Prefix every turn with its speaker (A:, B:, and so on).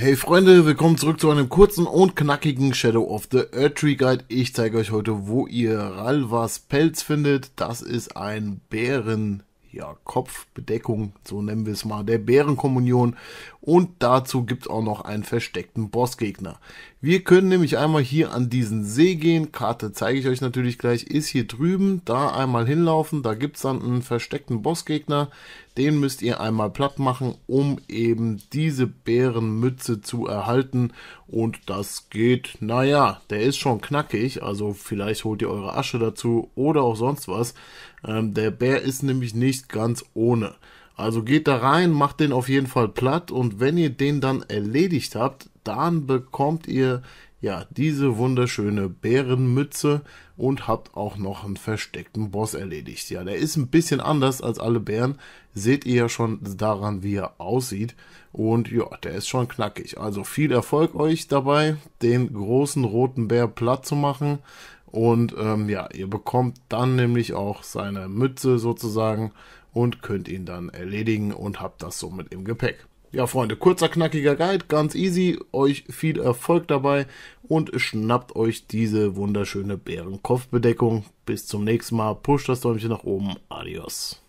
A: Hey Freunde, willkommen zurück zu einem kurzen und knackigen Shadow of the Earth Tree Guide. Ich zeige euch heute, wo ihr Ralvas Pelz findet. Das ist ein Bären, ja, Kopfbedeckung, so nennen wir es mal, der Bärenkommunion. Und dazu gibt es auch noch einen versteckten Bossgegner. Wir können nämlich einmal hier an diesen See gehen. Karte zeige ich euch natürlich gleich, ist hier drüben. Da einmal hinlaufen, da gibt es dann einen versteckten Bossgegner. Den müsst ihr einmal platt machen, um eben diese Bärenmütze zu erhalten. Und das geht, naja, der ist schon knackig. Also vielleicht holt ihr eure Asche dazu oder auch sonst was. Ähm, der Bär ist nämlich nicht ganz ohne. Also geht da rein, macht den auf jeden Fall platt und wenn ihr den dann erledigt habt, dann bekommt ihr ja diese wunderschöne Bärenmütze und habt auch noch einen versteckten Boss erledigt. Ja, der ist ein bisschen anders als alle Bären, seht ihr ja schon daran, wie er aussieht und ja, der ist schon knackig. Also viel Erfolg euch dabei, den großen roten Bär platt zu machen. Und ähm, ja, ihr bekommt dann nämlich auch seine Mütze sozusagen und könnt ihn dann erledigen und habt das somit im Gepäck. Ja, Freunde, kurzer, knackiger Guide, ganz easy. Euch viel Erfolg dabei und schnappt euch diese wunderschöne Bärenkopfbedeckung. Bis zum nächsten Mal. Pusht das Däumchen nach oben. Adios.